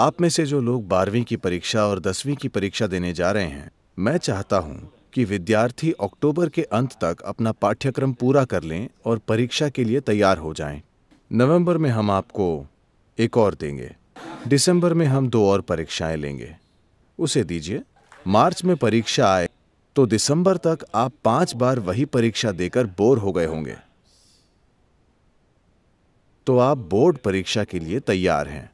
आप में से जो लोग बारहवीं की परीक्षा और दसवीं की परीक्षा देने जा रहे हैं मैं चाहता हूं कि विद्यार्थी अक्टूबर के अंत तक अपना पाठ्यक्रम पूरा कर लें और परीक्षा के लिए तैयार हो जाएं। नवंबर में हम आपको एक और देंगे दिसंबर में हम दो और परीक्षाएं लेंगे उसे दीजिए मार्च में परीक्षा आए तो दिसंबर तक आप पांच बार वही परीक्षा देकर बोर हो गए होंगे तो आप बोर्ड परीक्षा के लिए तैयार हैं